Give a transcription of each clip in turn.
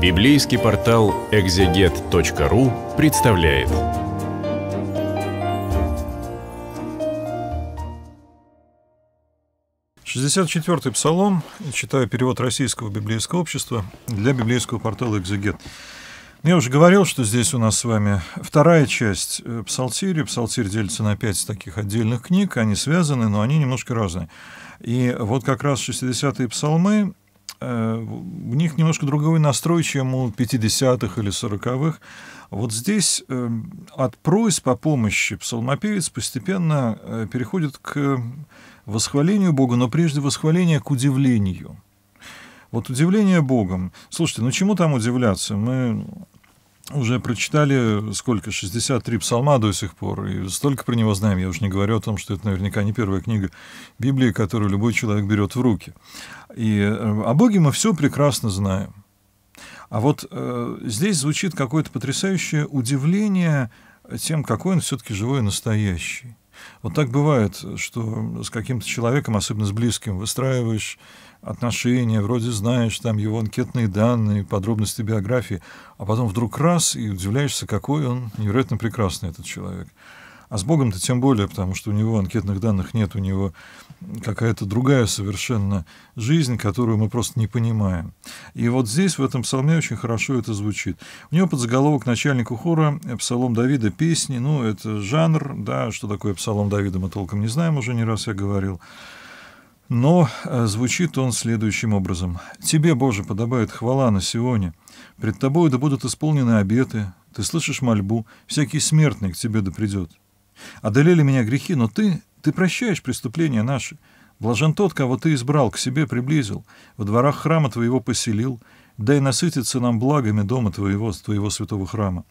Библейский портал экзегет.ру представляет. Шестьдесят четвертый псалом, читаю перевод Российского библейского общества для библейского портала «Экзегет». Ну, я уже говорил, что здесь у нас с вами вторая часть э, Псалтири. Псалтирь делится на пять таких отдельных книг. Они связаны, но они немножко разные. И вот как раз 60-е псалмы Э, у них немножко другой настрой, чем у 50-х или 40-х. Вот здесь э, от просьб о помощи псалмопевец постепенно э, переходит к восхвалению Бога, но прежде восхваление к удивлению. Вот удивление Богом. Слушайте, ну чему там удивляться? Мы уже прочитали сколько, 63 псалма до сих пор, и столько про него знаем, я уже не говорю о том, что это наверняка не первая книга Библии, которую любой человек берет в руки. И э, о Боге мы все прекрасно знаем. А вот э, здесь звучит какое-то потрясающее удивление тем, какой он все-таки живой и настоящий. Вот так бывает, что с каким-то человеком, особенно с близким, выстраиваешь отношения, вроде знаешь там его анкетные данные, подробности биографии, а потом вдруг раз и удивляешься, какой он невероятно прекрасный этот человек. А с Богом-то тем более, потому что у него анкетных данных нет, у него какая-то другая совершенно жизнь, которую мы просто не понимаем. И вот здесь, в этом псалме, очень хорошо это звучит. У него подзаголовок начальнику хора э, «Псалом Давида» песни, ну, это жанр, да, что такое «Псалом Давида» мы толком не знаем, уже не раз я говорил. Но э, звучит он следующим образом. «Тебе, Боже, подобает хвала на Сионе. Пред тобою да будут исполнены обеты. Ты слышишь мольбу. Всякий смертный к тебе да придет. Одолели меня грехи, но ты, ты прощаешь преступления наши. Блажен тот, кого ты избрал, к себе приблизил, во дворах храма твоего поселил. Дай насытиться нам благами дома твоего, твоего святого храма.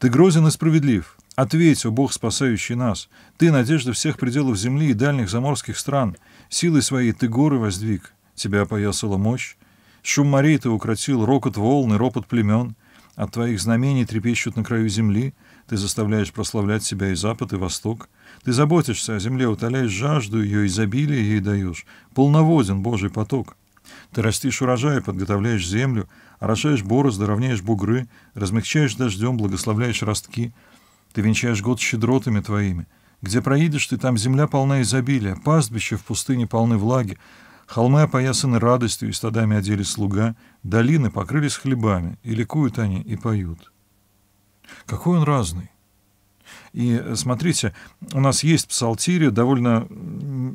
Ты грозен и справедлив». Ответь, о Бог, спасающий нас! Ты — надежда всех пределов земли и дальних заморских стран. Силой своей ты горы воздвиг. Тебя опоясала мощь. Шум морей ты укротил, рокот волн и ропот племен. От твоих знамений трепещут на краю земли. Ты заставляешь прославлять себя и запад, и восток. Ты заботишься о земле, утоляешь жажду ее, изобилие ей даешь. Полноводен Божий поток. Ты растишь урожай, подготовляешь землю, орошаешь борозды, равняешь бугры, размягчаешь дождем, благословляешь ростки — ты венчаешь год щедротами твоими. Где проедешь ты, там земля полна изобилия, пастбища в пустыне полны влаги, холмы опоясаны радостью и стадами одели слуга, долины покрылись хлебами, и ликуют они, и поют. Какой он разный! И э, смотрите, у нас есть в довольно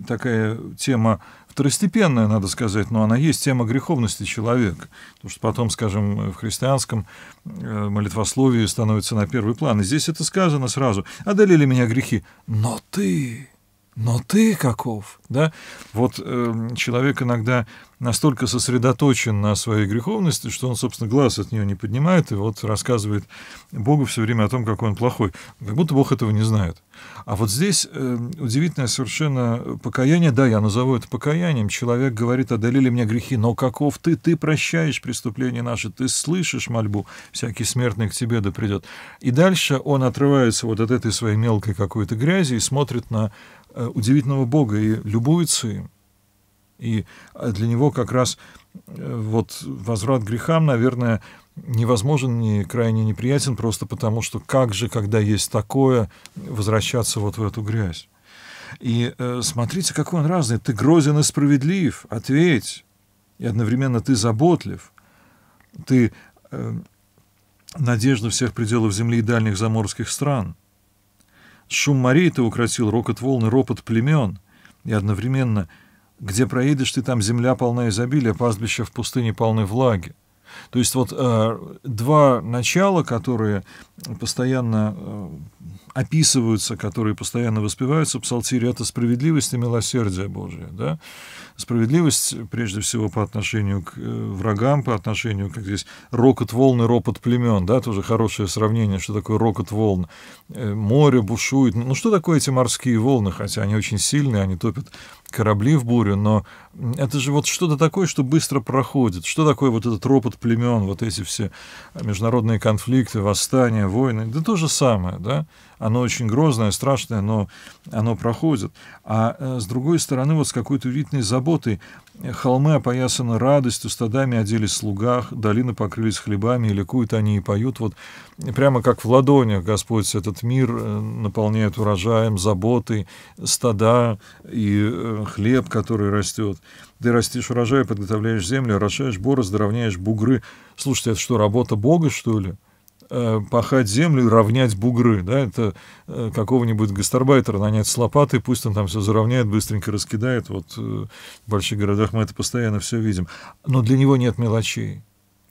такая тема второстепенная, надо сказать, но она есть тема греховности человека. Потому что потом, скажем, в христианском э, молитвословии становится на первый план. И здесь это сказано сразу. «Одолели меня грехи, но ты...» Но ты каков, да? Вот э, человек иногда настолько сосредоточен на своей греховности, что он, собственно, глаз от нее не поднимает и вот рассказывает Богу все время о том, какой он плохой. Как будто Бог этого не знает. А вот здесь э, удивительное совершенно покаяние, да, я назову это покаянием, человек говорит, одолели меня грехи, но каков ты, ты прощаешь преступления наши, ты слышишь мольбу, всякий смертный к тебе да придет. И дальше он отрывается вот от этой своей мелкой какой-то грязи и смотрит на э, удивительного Бога и любуется им. И э, для него как раз э, вот возврат грехам, наверное, невозможен и крайне неприятен, просто потому что как же, когда есть такое, возвращаться вот в эту грязь. И э, смотрите, какой он разный. Ты грозен и справедлив, ответь. И одновременно ты заботлив. Ты э, надежда всех пределов земли и дальних заморских стран. Шум морей ты укротил, рокот волны, ропот племен. И одновременно – где проедешь ты, там земля полна изобилия, пастбища в пустыне полны влаги. То есть вот э, два начала, которые постоянно э, описываются, которые постоянно воспеваются в псалтире, это справедливость и милосердие Божие. Да? Справедливость, прежде всего, по отношению к э, врагам, по отношению, как здесь, рокот волн и ропот племен. Да? Тоже хорошее сравнение, что такое рокот волн. Э, море бушует. Ну, что такое эти морские волны? Хотя они очень сильные, они топят корабли в бурю, но это же вот что-то такое, что быстро проходит. Что такое вот этот ропот племен, вот эти все международные конфликты, восстания, войны? Да то же самое, да? оно очень грозное, страшное, но оно проходит. А э, с другой стороны, вот с какой-то удивительной заботой, э, холмы опоясаны радостью, стадами оделись слугах, долины покрылись хлебами, и ликуют они и поют. Вот прямо как в ладонях Господь этот мир э, наполняет урожаем, заботой, стада и хлеб, который растет. Ты растишь урожай, подготовляешь землю, орошаешь борозды, равняешь бугры. Слушайте, это что, работа Бога, что ли? Э, пахать землю и равнять бугры, да, это э, какого-нибудь гастарбайтера нанять с лопатой, пусть он там все заровняет, быстренько раскидает, вот э, в больших городах мы это постоянно все видим, но для него нет мелочей.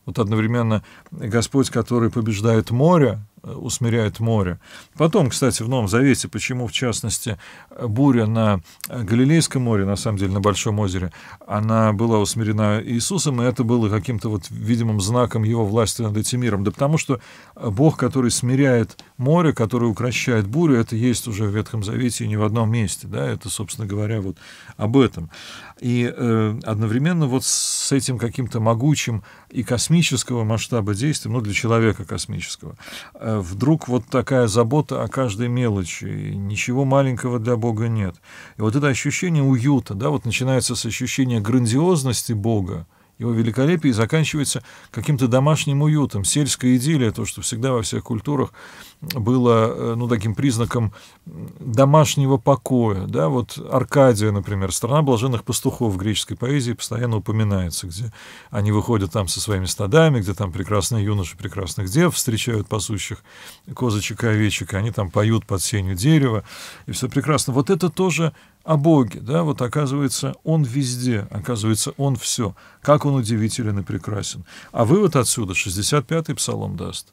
Вот одновременно Господь, который побеждает море, Э, усмиряет море. Потом, кстати, в Новом Завете, почему, в частности, буря на э, Галилейском море, на самом деле, на Большом озере, она была усмирена Иисусом, и это было каким-то вот видимым знаком его власти над этим миром. Да потому что э, Бог, который смиряет море, который укращает бурю, это есть уже в Ветхом Завете и не в одном месте. Да? Это, собственно говоря, вот об этом. И э, одновременно вот с этим каким-то могучим и космического масштаба действия, ну, для человека космического, э, Э, вдруг вот такая забота о каждой мелочи, ничего маленького для Бога нет. И вот это ощущение уюта, да, вот начинается с ощущения грандиозности Бога, его великолепие заканчивается каким-то домашним уютом, сельская идиллия, то, что всегда во всех культурах было э, ну, таким признаком домашнего покоя. Да? Вот Аркадия, например, страна блаженных пастухов в греческой поэзии постоянно упоминается, где они выходят там со своими стадами, где там прекрасные юноши прекрасных дев встречают пасущих козочек и овечек, и они там поют под сенью дерева, и все прекрасно. Вот это тоже о Боге, да, вот оказывается, Он везде, оказывается, Он все. Как Он удивителен и прекрасен. А вывод отсюда 65-й псалом даст.